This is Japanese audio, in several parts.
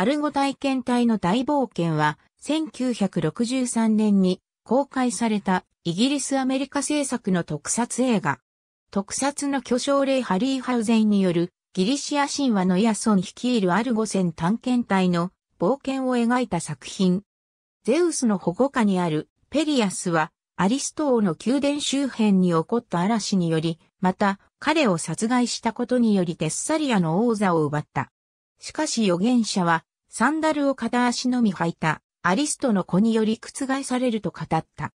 アルゴ体験隊の大冒険は、1963年に公開されたイギリスアメリカ製作の特撮映画。特撮の巨匠レイ・ハリーハウゼンによるギリシア神話のイヤソン率いるアルゴ戦探検隊の冒険を描いた作品。ゼウスの保護下にあるペリアスはアリスト王の宮殿周辺に起こった嵐により、また彼を殺害したことによりテッサリアの王座を奪った。しかし預言者はサンダルを片足のみ履いた、アリストの子により覆されると語った。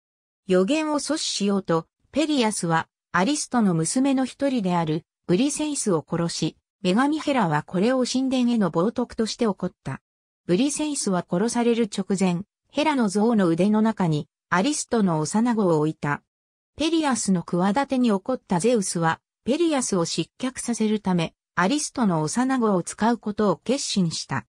予言を阻止しようと、ペリアスは、アリストの娘の一人である、ブリセイスを殺し、女神ヘラはこれを神殿への冒涜として起こった。ブリセイスは殺される直前、ヘラの像の腕の中に、アリストの幼子を置いた。ペリアスの企てに起こったゼウスは、ペリアスを失脚させるため、アリストの幼子を使うことを決心した。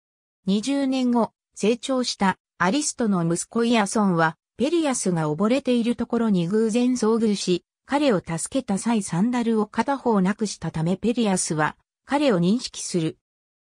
20年後、成長したアリストの息子イアソンは、ペリアスが溺れているところに偶然遭遇し、彼を助けた際サンダルを片方なくしたためペリアスは彼を認識する。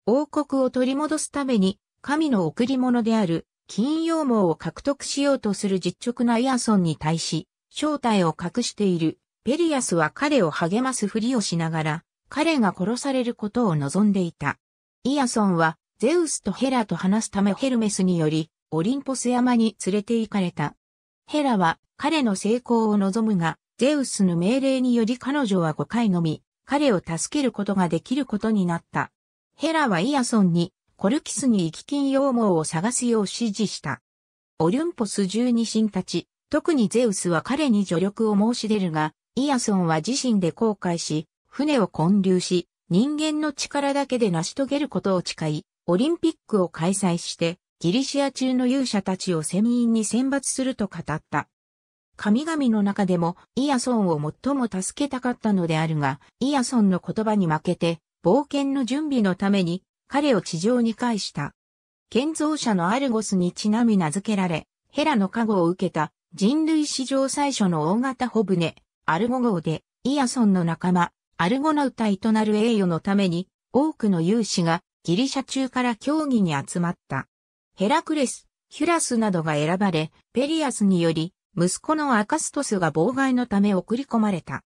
王国を取り戻すために神の贈り物である金羊毛を獲得しようとする実直なイアソンに対し正体を隠しているペリアスは彼を励ますふりをしながら彼が殺されることを望んでいた。イアソンはゼウスとヘラと話すためヘルメスにより、オリンポス山に連れて行かれた。ヘラは彼の成功を望むが、ゼウスの命令により彼女は5回のみ、彼を助けることができることになった。ヘラはイアソンに、コルキスに行き金羊毛を探すよう指示した。オリンポス十二神たち、特にゼウスは彼に助力を申し出るが、イアソンは自身で後悔し、船を建立し、人間の力だけで成し遂げることを誓い、オリンピックを開催して、ギリシア中の勇者たちを船員に選抜すると語った。神々の中でもイアソンを最も助けたかったのであるが、イアソンの言葉に負けて、冒険の準備のために彼を地上に返した。建造者のアルゴスにちなみ名付けられ、ヘラの加護を受けた人類史上最初の大型ホブネ、アルゴ号で、イアソンの仲間、アルゴナウイとなる栄誉のために、多くの勇士がギリシャ中から競技に集まった。ヘラクレス、ヒュラスなどが選ばれ、ペリアスにより、息子のアカストスが妨害のため送り込まれた。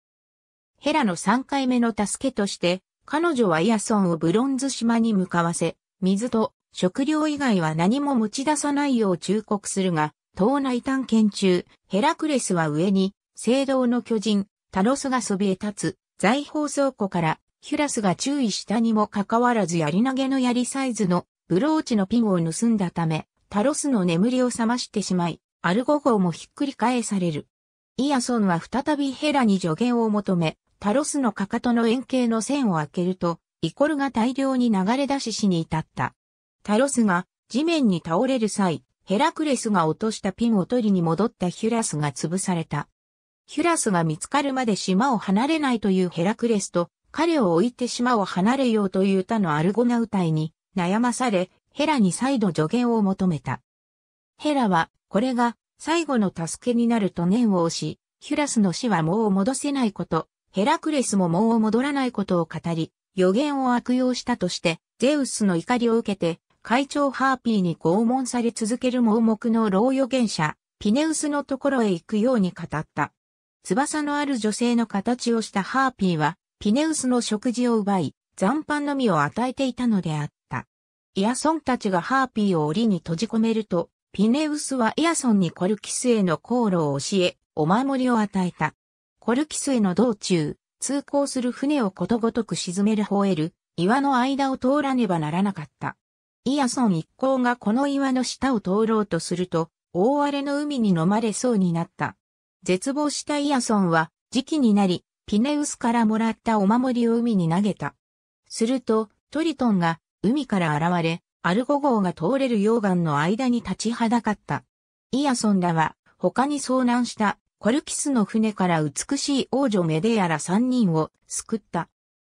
ヘラの3回目の助けとして、彼女はイアソンをブロンズ島に向かわせ、水と食料以外は何も持ち出さないよう忠告するが、島内探検中、ヘラクレスは上に、聖堂の巨人、タロスがそびえ立つ、財宝倉庫からヒュラスが注意したにもかかわらず槍投げの槍サイズのブローチのピンを盗んだため、タロスの眠りを覚ましてしまい、アルゴ号もひっくり返される。イアソンは再びヘラに助言を求め、タロスのかかとの円形の線を開けると、イコルが大量に流れ出ししに至った。タロスが地面に倒れる際、ヘラクレスが落としたピンを取りに戻ったヒュラスが潰された。ヒュラスが見つかるまで島を離れないというヘラクレスと彼を置いて島を離れようという他のアルゴナウ隊に悩まされ、ヘラに再度助言を求めた。ヘラは、これが最後の助けになると念を押し、ヒュラスの死はもう戻せないこと、ヘラクレスももう戻らないことを語り、予言を悪用したとして、ゼウスの怒りを受けて、会長ハーピーに拷問され続ける盲目の老預言者、ピネウスのところへ行くように語った。翼のある女性の形をしたハーピーは、ピネウスの食事を奪い、残飯のみを与えていたのであった。イアソンたちがハーピーを檻に閉じ込めると、ピネウスはイアソンにコルキスへの航路を教え、お守りを与えた。コルキスへの道中、通行する船をことごとく沈めるホエル、岩の間を通らねばならなかった。イアソン一行がこの岩の下を通ろうとすると、大荒れの海に飲まれそうになった。絶望したイアソンは、時期になり、ピネウスからもらったお守りを海に投げた。すると、トリトンが海から現れ、アルゴ号が通れる溶岩の間に立ちはだかった。イアソンらは、他に遭難したコルキスの船から美しい王女メデアら三人を救った。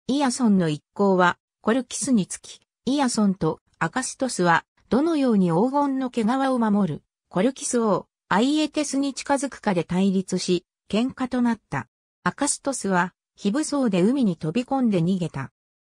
イアソンの一行は、コルキスにつき、イアソンとアカストスは、どのように黄金の毛皮を守る、コルキス王、アイエテスに近づくかで対立し、喧嘩となった。アカストスは、非武装で海に飛び込んで逃げた。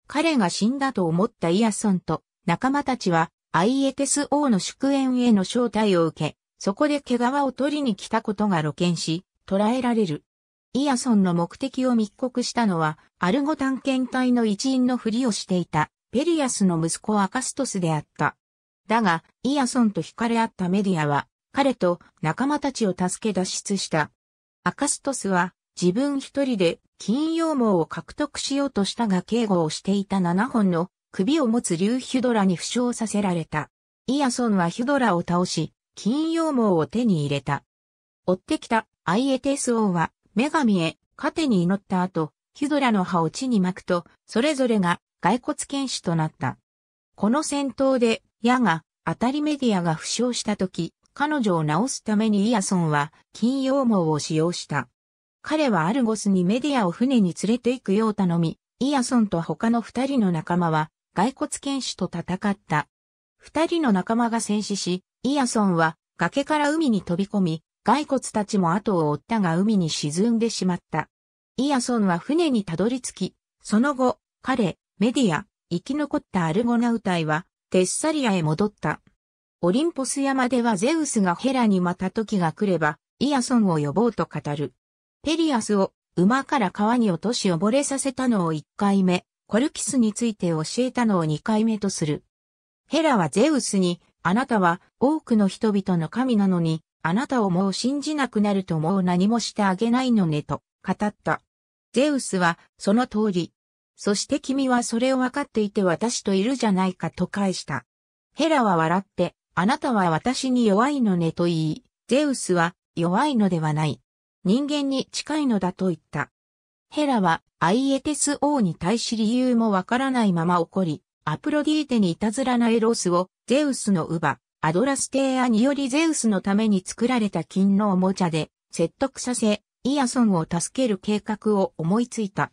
彼が死んだと思ったイアソンと仲間たちは、アイエテス王の祝宴への招待を受け、そこで毛皮を取りに来たことが露見し、捕らえられる。イアソンの目的を密告したのは、アルゴ探検隊の一員のふりをしていた、ペリアスの息子アカストスであった。だが、イアソンと惹かれ合ったメディアは、彼と仲間たちを助け脱出した。アカストスは、自分一人で金羊毛を獲得しようとしたが警護をしていた七本の首を持つ竜ヒュドラに負傷させられた。イアソンはヒュドラを倒し、金羊毛を手に入れた。追ってきたアイエテス王は女神へ糧に祈った後、ヒュドラの葉を地に巻くと、それぞれが骸骨剣士となった。この戦闘で、矢が、当たりメディアが負傷した時、彼女を治すためにイアソンは金羊毛を使用した。彼はアルゴスにメディアを船に連れて行くよう頼み、イアソンと他の二人の仲間は、骸骨剣士と戦った。二人の仲間が戦死し、イアソンは崖から海に飛び込み、骸骨たちも後を追ったが海に沈んでしまった。イアソンは船にたどり着き、その後、彼、メディア、生き残ったアルゴナウ隊は、テッサリアへ戻った。オリンポス山ではゼウスがヘラにまた時が来れば、イアソンを呼ぼうと語る。ペリアスを馬から川に落とし溺れさせたのを1回目、コルキスについて教えたのを2回目とする。ヘラはゼウスに、あなたは多くの人々の神なのに、あなたをもう信じなくなるともう何もしてあげないのねと語った。ゼウスはその通り。そして君はそれを分かっていて私といるじゃないかと返した。ヘラは笑って、あなたは私に弱いのねと言い、ゼウスは弱いのではない。人間に近いのだと言った。ヘラはアイエテス王に対し理由もわからないまま怒り、アプロディーテにいたずらなエロスをゼウスの乳母、アドラステーアによりゼウスのために作られた金のおもちゃで説得させ、イアソンを助ける計画を思いついた。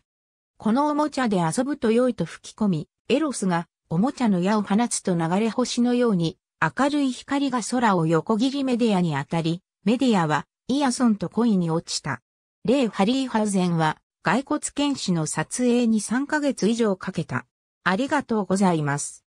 このおもちゃで遊ぶと良いと吹き込み、エロスがおもちゃの矢を放つと流れ星のように明るい光が空を横切りメディアに当たり、メディアはイヤソンと恋に落ちた。レイ・ハリーハウゼンは、骸骨剣士の撮影に3ヶ月以上かけた。ありがとうございます。